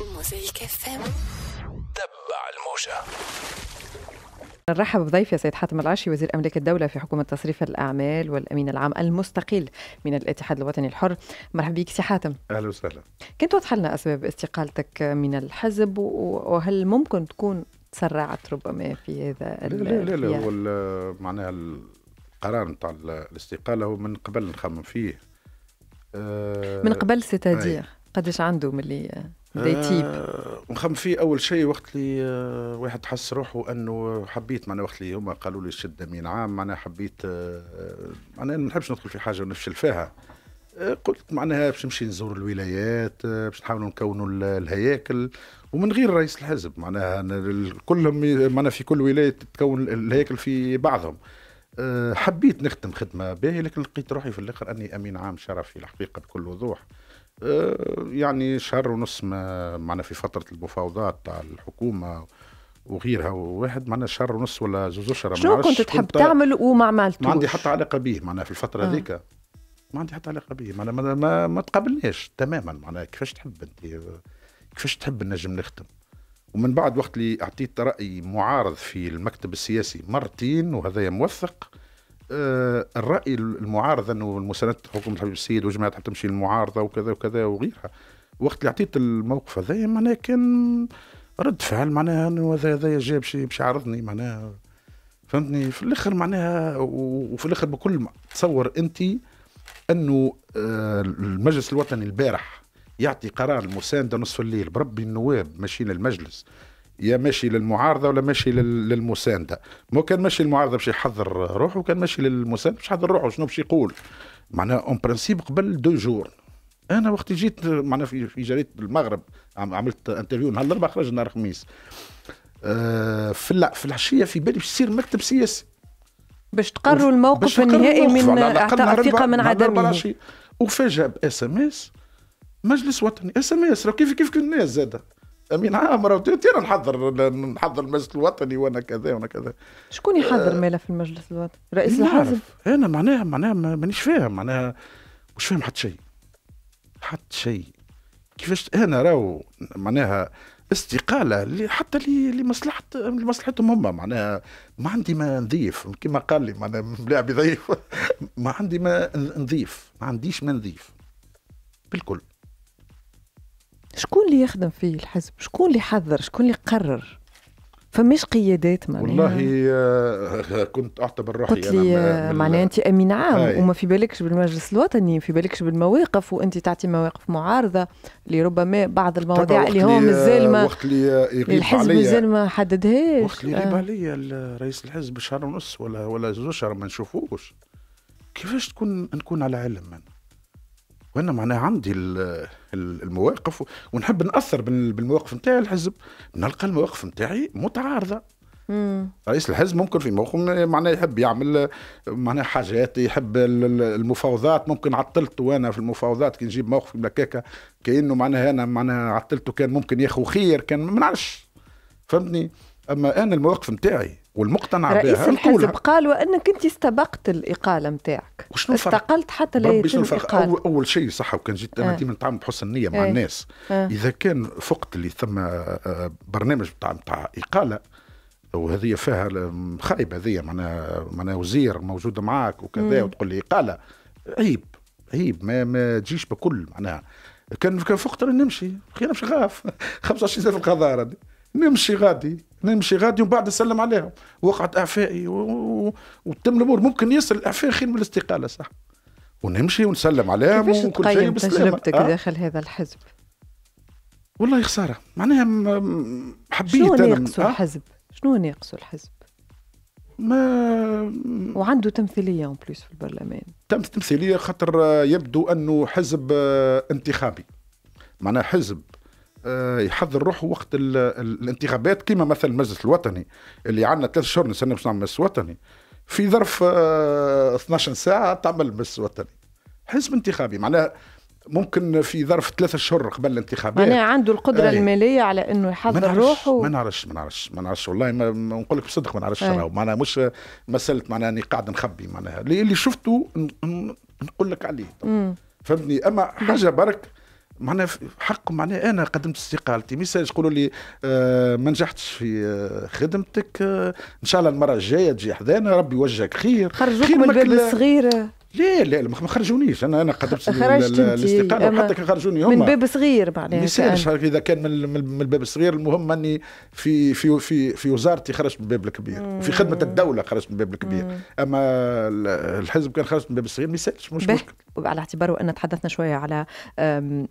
موزيك اف ام تبع الموجه نرحب بضيف يا سيد حاتم العاشي وزير املاك الدوله في حكومه تصريف الاعمال والامين العام المستقيل من الاتحاد الوطني الحر مرحبا بك سي حاتم اهلا وسهلا كنت توضح لنا اسباب استقالتك من الحزب وهل ممكن تكون تسرعت ربما في هذا لا لا لا, لا هو معناها القرار نتاع الاستقاله هو من قبل نخمم فيه أه من قبل آه، ستادير قداش عنده ملي ديتيب آه, آه، في فيه اول شيء وقت اللي آه واحد حس روحه انه حبيت معناها وقت اللي هما قالوا لي شد من عام معناها حبيت آه, آه، معناها ما نحبش ندخل في حاجه ونفشل فيها آه، قلت معناها باش نمشي نزور الولايات باش نحاولوا نكونوا الهياكل ومن غير رئيس الحزب معناها كلهم معناها في كل ولايه تتكون الهياكل في بعضهم حبيت نخدم خدمه باهيه لكن لقيت روحي في الاخر اني امين عام شرفي الحقيقه بكل وضوح آه، يعني شهر ونص ما معنا في فتره المفاوضات تاع الحكومه وغيرها وواحد معنا شهر ونص ولا زوز اشهر شنو كنت تحب تعمل وما عملتوش؟ آه. ما عندي حتى علاقه به معنا في الفتره هذيك آه. ما عندي حتى علاقه به معنا ما, ما, ما تقابلناش تماما معنا كيفاش تحب انت كيفاش تحب نجم نختم ومن بعد وقت اللي اعطيت راي معارض في المكتب السياسي مرتين وهذا موثق آه، الراي المعارض انه المساندة حكومه الحبيب السيد وجماعه تحب تمشي للمعارضه وكذا وكذا وغيرها وقت اللي عطيت الموقف هذا معناها كان رد فعل معناها انه هذا هذا جاب شي باش يعرضني معناها فهمتني في الاخر معناها وفي الاخر بكل ما تصور انت انه آه، المجلس الوطني البارح يعطي قرار المساندة نصف الليل بربي النواب ماشيين للمجلس يا ماشي للمعارضه ولا ماشي للمسانده مو كان ماشي للمعارضه باش يحضر روحه وكان ماشي للمسانده باش يحضر روحه شنو باش يقول معناها اون برانسيب قبل دو جور انا وقت جيت معناها في جريده المغرب عملت انترفيو نهار الاربعاء خرج نهار الخميس آه، في لا في العشيه في بالي باش يصير مكتب سياسي باش تقروا الموقف النهائي من اعطاء الثقه من عدمه وفجاه باس ام اس مجلس وطني اس ام اس كيف كيف الناس زاده امين عام تينا نحضر نحضر المجلس الوطني وانا كذا وانا كذا شكون يحضر آه. ماله في المجلس الوطني؟ رئيس الحزب؟ إيه، انا معناها معناها مانيش فاهم معناها مش فاهم حتى شيء حتى شيء كيفاش انا راهو معناها استقاله اللي حتى لمصلحه لمصلحتهم هم معناها ما عندي ما نضيف كما قال لي معناها ملاعبي ضيف ما عندي ما نضيف ما عنديش ما نضيف بالكل شكون اللي يخدم في الحزب شكون اللي حذر شكون اللي قرر فماش قيادات معناها والله آه، كنت اعتبر روحي قلت لي آه، معناها انت امين عام هاي. وما في بالكش بالمجلس الوطني في بالكش بالمواقف وانت تعطي مواقف معارضه لربما بعض المواضيع اللي آه، مازال ما وقت اللي الحزب مازال ما حددهاش وقت اللي يغيب عليا رئيس الحزب شهر ونص ولا ولا زوج شهر ما نشوفوش كيفاش تكون نكون على علم انا وانا معناها عندي المواقف ونحب ناثر بالمواقف نتاع الحزب نلقى المواقف نتاعي متعارضه مم. رئيس الحزب ممكن في موقف معناه يحب يعمل معناه حاجات يحب المفاوضات ممكن عطلت وانا في المفاوضات كي نجيب موقف بلاكاكا كانه معناها انا معناها عطلته كان ممكن ياخو خير كان ما نعرفش فهمتني اما انا المواقف نتاعي والمقتنع بها رئيس الحزب قال وانك انت استبقت الاقاله نتاعك استقلت حتى لا يتم الفرق أول, اول شيء صح وكان جيت انا آه. ديما نتعامل بحسن نيه مع آه. الناس آه. اذا كان فقت اللي ثم آه، آه، برنامج بتاع بتاع اقاله وهذه فيها خايبه هذه معناها معناها وزير موجود معاك وكذا وتقول لي اقاله عيب عيب ما ما تجيش بكل معناها كان كان فقت نمشي خير نمشي غاف 25 سنه في القضاء نمشي غادي نمشي غادي ومن بعد نسلم عليهم وقعت اعفائي و... وتم الامور ممكن يصل الاعفاء خير من الاستقاله صح ونمشي ونسلم عليهم كيفاش تقيم تجربتك آه؟ داخل هذا الحزب؟ والله خساره معناها حبيت شنو ناقصه آه؟ الحزب؟ شنو ناقصه الحزب؟ ما وعنده تمثيليه اون بليس في البرلمان تمثيليه خاطر يبدو انه حزب آه، انتخابي معناها حزب آه، يحضر روحه وقت الانتخابات كما مثلا المجلس الوطني اللي عندنا ثلاث شهور نستنى باش نعمل مجلس وطني في ظرف 12 آه، ساعه تعمل مجلس وطني حزب انتخابي معناها ممكن في ظرف ثلاثة شهور قبل الانتخابات معناها عنده القدرة أي. المالية على انه يحضر روحه ما نعرفش ما نعرفش ما نعرفش والله ما نقول لك بصدق ما نعرفش معناها مش مسألة معناها اني قاعد نخبي معناها اللي شفته نقول لك عليه فهمتني اما حاجة برك معناها حق معناها انا قدمت استقالتي ميساج يقولوا لي آه، ما نجحتش في آه، خدمتك آه، ان شاء الله المره الجايه تجي حذانا ربي يوجهك خير خرجوك من الباب الصغير لا لا ما خرجونيش انا انا قدمت الاستقاله وحتى كان خرجوني هما من باب صغير معناها ما اذا كان من الباب الصغير المهم اني في في في في وزارتي خرجت من الباب الكبير في خدمه الدوله خرجت من الباب الكبير اما الحزب كان خرجت من الباب الصغير يسالش مش مشكل على اعتباره ان تحدثنا شويه على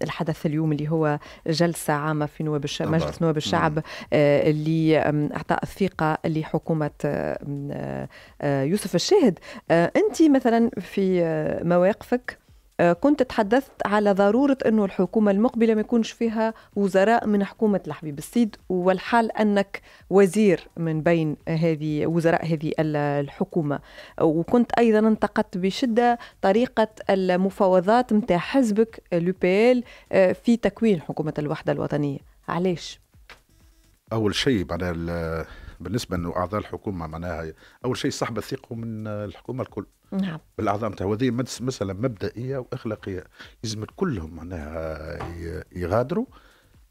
الحدث اليوم اللي هو جلسه عامه في نواب الشعب مجلس نواب الشعب آه، اللي اعطاء الثقه لحكومه آه، آه، يوسف الشاهد انت مثلا في مواقفك آه، كنت تحدثت على ضرورة أنه الحكومة المقبلة ما يكونش فيها وزراء من حكومة الحبيب السيد والحال أنك وزير من بين هذه وزراء هذه الحكومة وكنت أيضا انتقدت بشدة طريقة المفاوضات متاع حزبك لوبيل آه، في تكوين حكومة الوحدة الوطنية علاش؟ أول شيء معناها بالنسبة أنه أعضاء الحكومة معناها أول شيء صاحب الثقة من الحكومة الكل نعم بالاعضاء نتاعو هذه مساله مبدئيه واخلاقيه لازم كلهم معناها يغادروا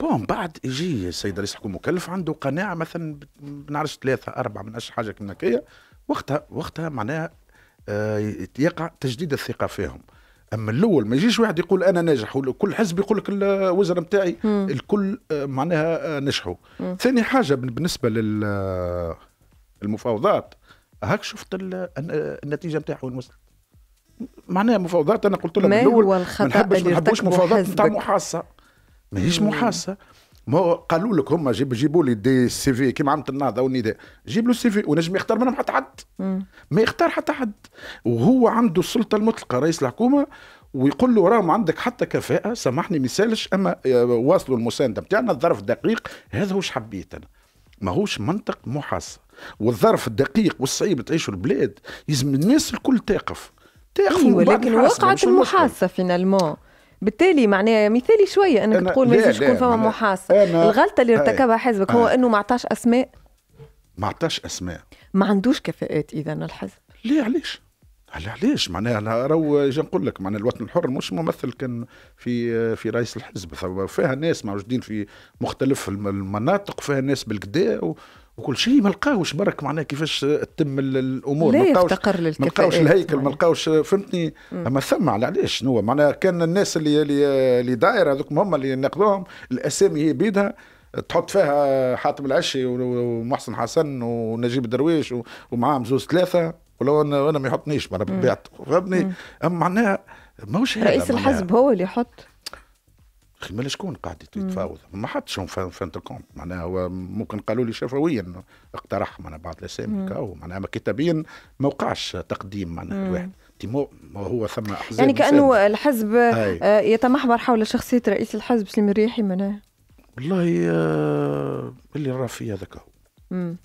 بون بعد يجي السيد رئيس الحكومه مكلف عنده قناعه مثلا ما نعرفش ثلاثه اربعه من حاجه كنا هكايا وقتها وقتها معناها آه يقع تجديد الثقه فيهم اما الاول ما يجيش واحد يقول انا ناجح وكل حزب يقول لك الوزراء نتاعي الكل آه، معناها آه، نجحوا ثاني حاجه بالنسبه للمفاوضات هاك شفت النتيجه نتاعو المسلم معناها مفاوضات انا قلت لها من الاول ما نحبش مفاوضات نتاع محاصه ماهيش محاصه ما قالوا لك هما جيب جيبوا لي دي سي في كيما عملت النهضه والنداء جيب له سي في ونجم يختار منهم حتى حد ما يختار حتى حد وهو عنده السلطه المطلقه رئيس الحكومه ويقول له راه ما عندك حتى كفاءه سامحني ما يسالش اما آه، واصلوا المسانده نتاعنا الظرف دقيق هذا وش حبيت انا ماهوش منطق محاصه والظرف الدقيق والصعيب تعيشه البلاد يلزم الناس الكل تقف تقف أيوة ولكن وقعت المحادثه فينالمون بالتالي معناها مثالي شويه انك تقول ما يجوش يكون فما محاصه الغلطه اللي ارتكبها حزبك هو انه ما عطاش اسماء ما عطاش اسماء ما عندوش كفاءات اذا الحزب ليه علاش علاش معناها راهو جا نقول لك معناها الوطن الحر مش ممثل كان في في رئيس الحزب فيها ناس موجودين في مختلف المناطق فيها ناس بالكدا وكل شيء ما لقاوش برك معناها كيفاش تتم الامور لا يفتقر ما لقاوش الهيكل ما نعم. لقاوش فهمتني اما ثم على علاش شنو معناها كان الناس اللي اللي دايره هذوك هم اللي ناخذوهم الاسامي هي بيدها تحط فيها حاتم العشي ومحسن حسن ونجيب درويش ومعاهم زوز ثلاثه ولو انا انا ما يحطنيش معناها بطبيعته فهمتني اما معناها ماهوش رئيس الحزب هو اللي يحط اخي مالا شكون قاعد يتفاوض ما حدش تو كونت معناها هو ممكن قالوا لي شفويا اقترح معناها بعض الاسامي كاو معناها كتابيا ما وقعش تقديم معناها الواحد مو هو ثم احزاب يعني كانه الحزب آه، يتمحور حول شخصيه رئيس الحزب سليم الريحي معناها والله آه، اللي راه فيه هذاك هو اللي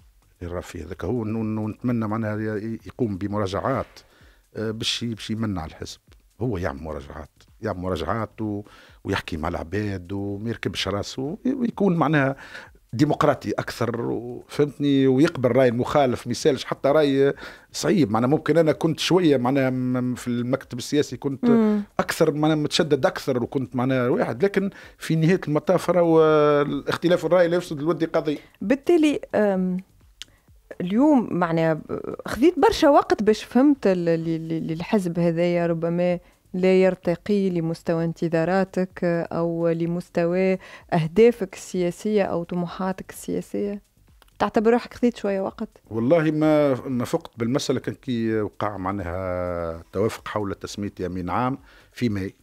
راه فيه هذاك هو ونتمنى معناها يقوم بمراجعات آه، باش باش يمنع الحزب هو يعمل مراجعات يعمل مراجعات ويحكي مع العباد وما يركبش راسه ويكون معناها ديمقراطي اكثر فهمتني ويقبل راي المخالف ما يسالش حتى راي صعيب معناها ممكن انا كنت شويه معناها في المكتب السياسي كنت مم. اكثر معناها متشدد اكثر وكنت معناها واحد لكن في نهايه المطاف راهو الاختلاف الراي لا يفسد الود قضيه بالتالي اليوم معناها خذيت برشا وقت باش فهمت الحزب هذايا ربما لا يرتقي لمستوى انتظاراتك أو لمستوى أهدافك السياسية أو طموحاتك السياسية تعتبر روحك خذيت شوية وقت والله ما نفقت بالمسألة كان كي وقع معناها توافق حول تسمية يمين عام في ماي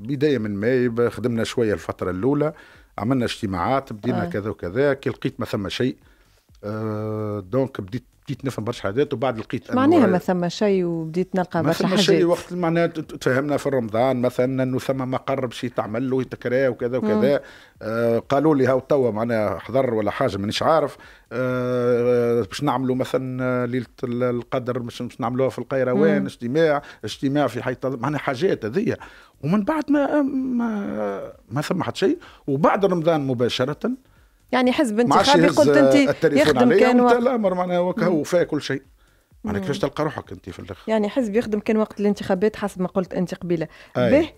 بداية من ماي خدمنا شوية الفترة الأولى عملنا اجتماعات بدينا آه. كذا وكذا كي لقيت ما ثم شيء آه دونك بديت بديت نفهم برشا حاجات وبعد لقيت معناها ما ثم شيء وبديت نلقى برشا حاجات ما ثم شيء وقت معناها تفهمنا في رمضان مثلا انه ثم مقر باش يتعمل له ويتكرا وكذا وكذا آه قالوا لي هاو توا معناها حضر ولا حاجه مانيش عارف آه باش نعملوا مثلا ليله القدر باش نعملوها في القيروان اجتماع اجتماع في حي معناها حاجات هذيا ومن بعد ما ما ما ثم حتى شيء وبعد رمضان مباشره يعني حزب انتخابي قلت انت يخدم كان وقت الامر معناها وكهو فيها كل شيء معناها كيفاش تلقى روحك انت في الاخر يعني حزب يخدم كان وقت الانتخابات حسب ما قلت انت قبيله به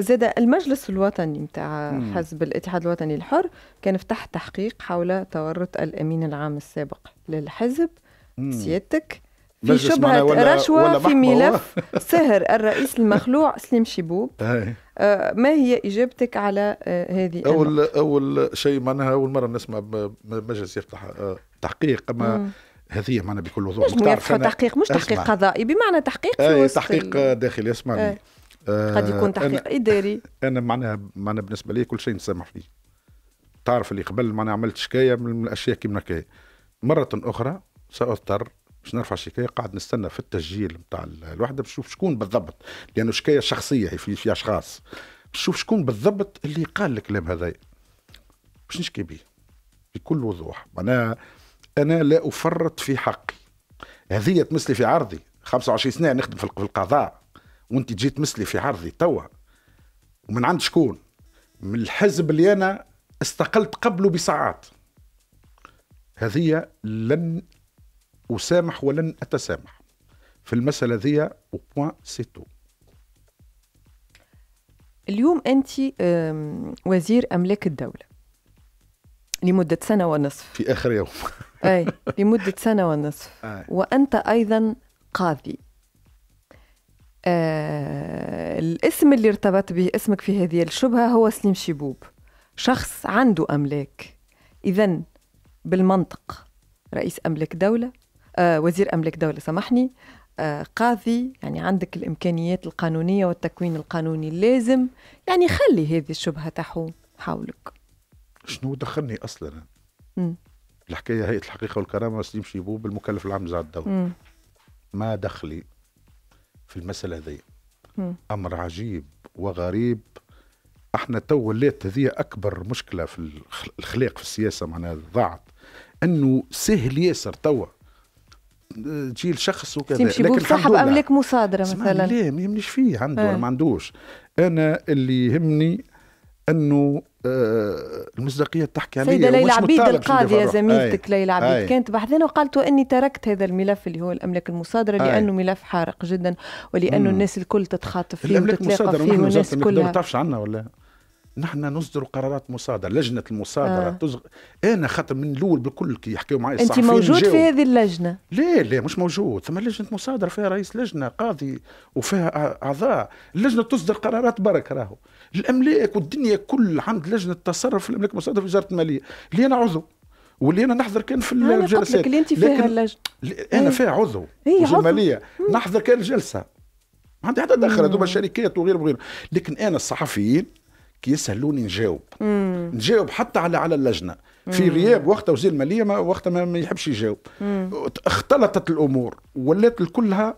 زاد المجلس الوطني نتاع حزب الاتحاد الوطني الحر كان فتح تحقيق حول تورط الامين العام السابق للحزب سيادتك في شبهة ولا رشوة ولا في ملف سهر الرئيس المخلوع سليم شيبوب آه، ما هي اجابتك على آه، هذه اول النقطة. اول شيء معناها اول مره نسمع مجلس يفتح آه، تحقيق اما هذه معناها بكل وضوح مش يفتح تحقيق مش تحقيق قضائي بمعنى تحقيق في وسط تحقيق داخلي اسمعني قد يكون تحقيق أنا اداري انا معناها معناها بالنسبه لي كل شيء نسامح فيه تعرف اللي قبل معناها عملت شكايه من الاشياء كيما هكا مره اخرى ساضطر باش نرفع شكايه قاعد نستنى في التسجيل نتاع الوحده باش نشوف شكون بالضبط لانه شكايه شخصيه في في اشخاص نشوف شكون بالضبط اللي قال الكلام هذايا باش نشكي به بكل وضوح معناها انا لا افرط في حقي هذه تمثلي في عرضي 25 سنه نخدم في القضاء وانت تجي تمثلي في عرضي توا ومن عند شكون من الحزب اللي انا استقلت قبله بساعات هذه لن أسامح ولن أتسامح في المسألة ذي وبوان سيتو اليوم أنت وزير أملاك الدولة لمدة سنة ونصف في آخر يوم أي لمدة سنة ونصف أي. وأنت أيضا قاضي آه الاسم اللي ارتبط به اسمك في هذه الشبهة هو سليم شيبوب شخص عنده أملاك إذا بالمنطق رئيس أملاك دولة آه، وزير أملاك دولة سامحني آه، قاضي يعني عندك الإمكانيات القانونية والتكوين القانوني اللازم يعني خلي هذه الشبهة تحوم حولك شنو دخلني أصلا مم. الحكاية هيئة الحقيقة والكرامة سليم شيبوب المكلف العام لزعاد الدولة ما دخلي في المسألة هذه أمر عجيب وغريب احنا تو ولات هذه اكبر مشكله في الاخلاق في السياسه معناها ضاعت انه سهل ياسر توا تجيل شخص وكذا تمشي لكن صاحب املاك مصادره مثلا لا ما يهمنيش فيه عنده ولا ما عندوش انا اللي يهمني انه آه، المصداقية تحكي عليا سيدة ليلى عبيد القاضية زميلتك ليلى عبيد كانت بحثنا وقالت وأني تركت هذا الملف اللي هو الأملاك المصادرة أي. لأنه ملف حارق جدا ولأنه مم. الناس الكل تتخاطف فيه وتتلاقى فيه الناس كلها ما تعرفش عنها ولا نحن نصدر قرارات مصادره لجنه المصادره آه. تزغ... آه، انا خاطر من الاول بكل كي يحكيوا معايا انت موجود جاو. في هذه اللجنه لا لا مش موجود ثم لجنه مصادره فيها رئيس لجنه قاضي وفيها اعضاء اللجنه تصدر قرارات برك راهو الاملاك والدنيا كل عند لجنه تصرف في الاملاك المصادره في وزاره الماليه اللي انا عضو واللي انا نحضر كان في الجلسات اللي انت فيها اللجنه انا إيه. فيها عضو وزاره الماليه نحضر كان الجلسه ما عندي حتى دخل هذوما شركات وغيره وغيره لكن انا الصحفيين كي يسالوني نجاوب مم. نجاوب حتى على على اللجنه في غياب وقتها وزير الماليه ما وقتها ما, ما يحبش يجاوب مم. اختلطت الامور ولات كلها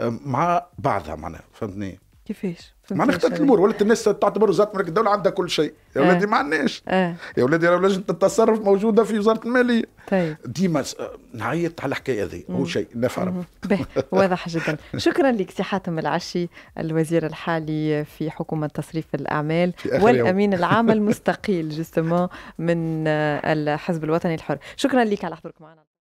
آه، مع بعضها معناها فهمتني كيفاش؟ ما اختلفت الامور ولات الناس تعتبر وزاره المالك الدوله عندها كل شيء يا آه. ولادي ما عندناش آه. يا ولادي راه لجنه التصرف موجوده في وزاره الماليه طيب ديما نعيط على الحكايه هذه هو شيء لا واضح جدا شكرا لك سي حاتم العشي الوزير الحالي في حكومه تصريف الاعمال والامين العام المستقيل جوستومون من آه، الحزب الوطني الحر شكرا لك على حضورك معنا